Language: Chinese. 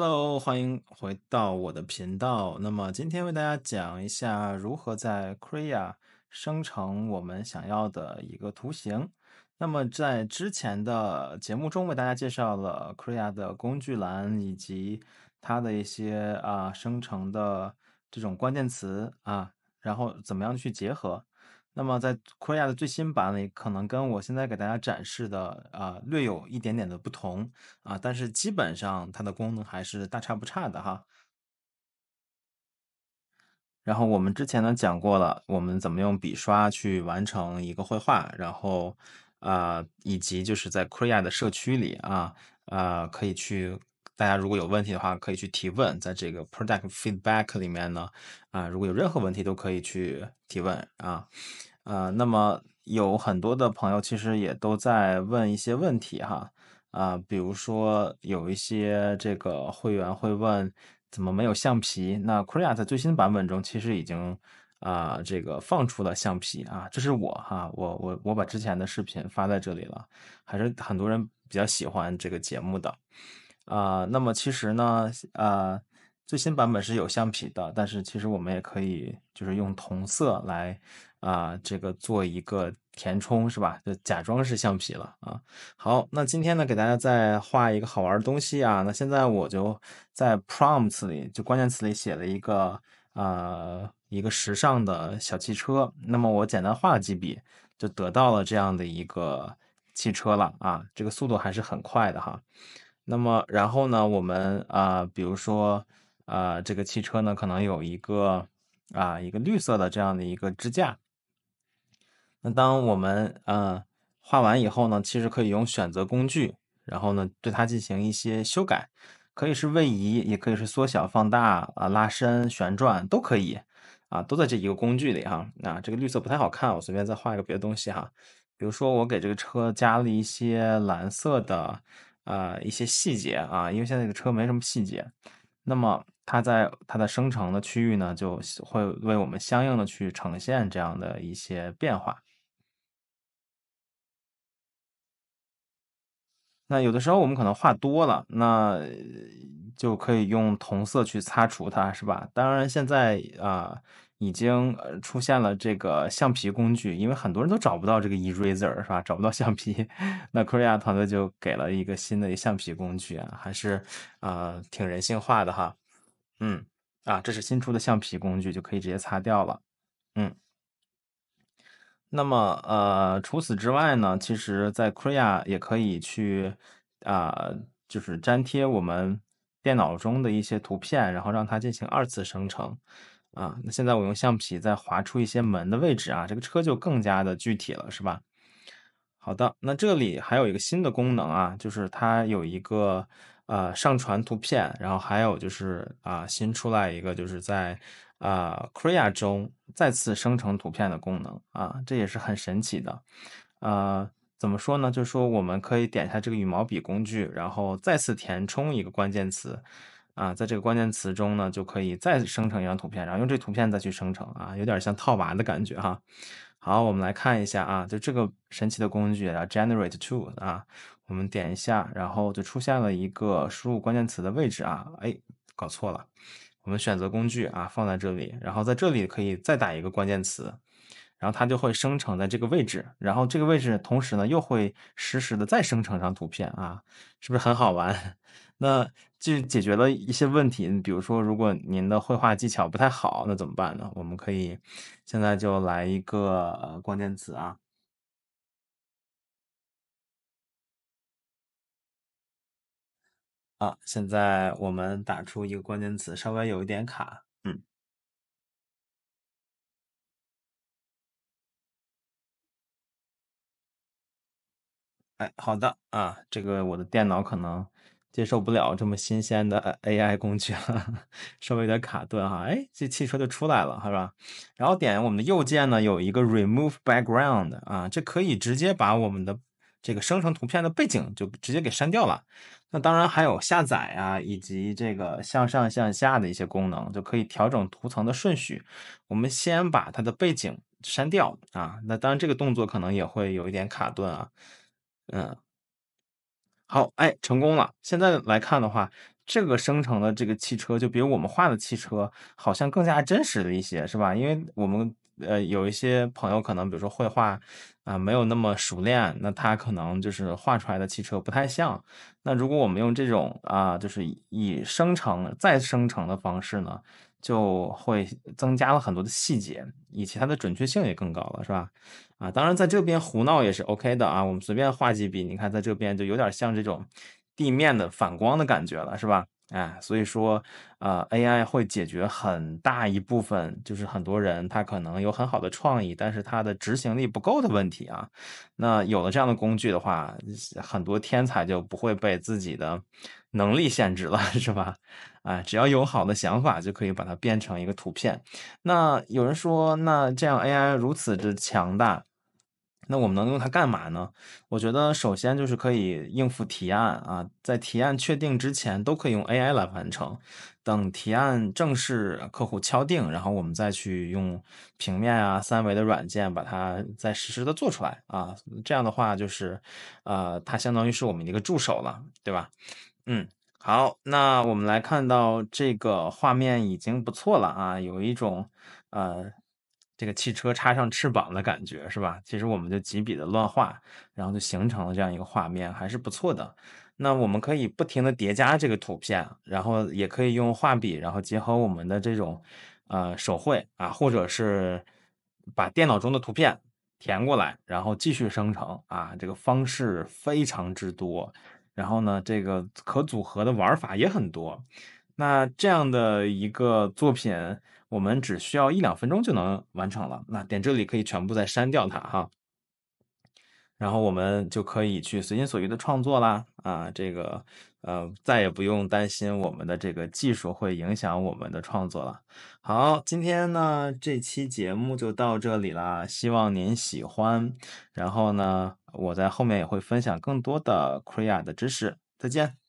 Hello，欢迎回到我的频道。那么今天为大家讲一下如何在 c r e a 生成我们想要的一个图形。那么在之前的节目中，为大家介绍了 c r e a 的工具栏以及它的一些啊生成的这种关键词啊，然后怎么样去结合。那么在 Krita 的最新版里，可能跟我现在给大家展示的啊略有一点点的不同啊，但是基本上它的功能还是大差不差的哈。然后我们之前呢讲过了，我们怎么用笔刷去完成一个绘画，然后啊以及就是在 k r e t a 的社区里啊啊可以去。大家如果有问题的话，可以去提问，在这个 product feedback 里面呢，啊，如果有任何问题都可以去提问啊，啊，那么有很多的朋友其实也都在问一些问题哈，啊，比如说有一些这个会员会问怎么没有橡皮，那 Korea 在最新版本中其实已经啊这个放出了橡皮啊，这是我哈，我我我把之前的视频发在这里了，还是很多人比较喜欢这个节目的。啊，那么其实呢，呃，最新版本是有橡皮的，但是其实我们也可以就是用同色来啊，这个做一个填充，是吧？就假装是橡皮了啊。好，那今天呢，给大家再画一个好玩的东西啊。那现在我就在 prompts 里，就关键词里写了一个啊，一个时尚的小汽车。那么我简单画了几笔，就得到了这样的一个汽车了啊。这个速度还是很快的哈。那么，然后呢，我们啊，比如说啊，这个汽车呢，可能有一个啊，一个绿色的这样的一个支架。那当我们嗯画完以后呢，其实可以用选择工具，然后呢对它进行一些修改，可以是位移，也可以是缩小、放大啊、拉伸、旋转都可以啊，都在这一个工具里哈。啊，这个绿色不太好看，我随便再画一个别的东西哈，比如说我给这个车加了一些蓝色的。呃，一些细节啊，因为现在的车没什么细节，那么它在它的生成的区域呢，就会为我们相应的去呈现这样的一些变化。那有的时候我们可能画多了，那就可以用同色去擦除它，是吧？当然现在啊。已经呃出现了这个橡皮工具，因为很多人都找不到这个 eraser 是吧？找不到橡皮，那 k o r e a 团队就给了一个新的橡皮工具，还是呃挺人性化的哈。嗯，啊，这是新出的橡皮工具，就可以直接擦掉了。嗯，那么呃除此之外呢，其实在 k o r e a 也可以去啊，就是粘贴我们电脑中的一些图片，然后让它进行二次生成。啊，那现在我用橡皮再划出一些门的位置啊，这个车就更加的具体了，是吧？好的，那这里还有一个新的功能啊，就是它有一个呃上传图片，然后还有就是啊新出来一个就是在啊 Krea 中再次生成图片的功能啊，这也是很神奇的。呃，怎么说呢？就是说我们可以点一下这个羽毛笔工具，然后再次填充一个关键词。啊，在这个关键词中呢，就可以再生成一张图片，然后用这图片再去生成啊，有点像套娃的感觉哈。好，我们来看一下啊，就这个神奇的工具啊，Generate t o o 啊，我们点一下，然后就出现了一个输入关键词的位置啊。哎，搞错了，我们选择工具啊，放在这里，然后在这里可以再打一个关键词，然后它就会生成在这个位置，然后这个位置同时呢又会实时的再生成一张图片啊，是不是很好玩？那就解决了一些问题，比如说，如果您的绘画技巧不太好，那怎么办呢？我们可以现在就来一个呃关键词啊啊！现在我们打出一个关键词，稍微有一点卡，嗯，哎，好的啊，这个我的电脑可能。接受不了这么新鲜的 AI 工具了，稍微有点卡顿哈。哎，这汽车就出来了，好吧？然后点我们的右键呢，有一个 Remove Background 啊，这可以直接把我们的这个生成图片的背景就直接给删掉了。那当然还有下载啊，以及这个向上向下的一些功能，就可以调整图层的顺序。我们先把它的背景删掉啊。那当然这个动作可能也会有一点卡顿啊。嗯。好，哎，成功了。现在来看的话，这个生成的这个汽车就比我们画的汽车好像更加真实了一些，是吧？因为我们呃有一些朋友可能，比如说绘画啊，没有那么熟练，那他可能就是画出来的汽车不太像。那如果我们用这种啊，就是以生成再生成的方式呢？就会增加了很多的细节，以及它的准确性也更高了，是吧？啊，当然在这边胡闹也是 OK 的啊。我们随便画几笔，你看在这边就有点像这种地面的反光的感觉了，是吧？哎，所以说，呃，AI 会解决很大一部分，就是很多人他可能有很好的创意，但是他的执行力不够的问题啊。那有了这样的工具的话，很多天才就不会被自己的能力限制了，是吧？哎，只要有好的想法，就可以把它变成一个图片。那有人说，那这样 AI 如此之强大，那我们能用它干嘛呢？我觉得首先就是可以应付提案啊，在提案确定之前都可以用 AI 来完成。等提案正式客户敲定，然后我们再去用平面啊、三维的软件把它再实时的做出来啊。这样的话，就是呃，它相当于是我们的一个助手了，对吧？嗯。好，那我们来看到这个画面已经不错了啊，有一种呃，这个汽车插上翅膀的感觉是吧？其实我们就几笔的乱画，然后就形成了这样一个画面，还是不错的。那我们可以不停的叠加这个图片，然后也可以用画笔，然后结合我们的这种呃手绘啊，或者是把电脑中的图片填过来，然后继续生成啊，这个方式非常之多。然后呢，这个可组合的玩法也很多。那这样的一个作品，我们只需要一两分钟就能完成了。那点这里可以全部再删掉它哈。然后我们就可以去随心所欲的创作啦，啊，这个，呃，再也不用担心我们的这个技术会影响我们的创作了。好，今天呢这期节目就到这里啦，希望您喜欢。然后呢，我在后面也会分享更多的 Crea 的知识。再见。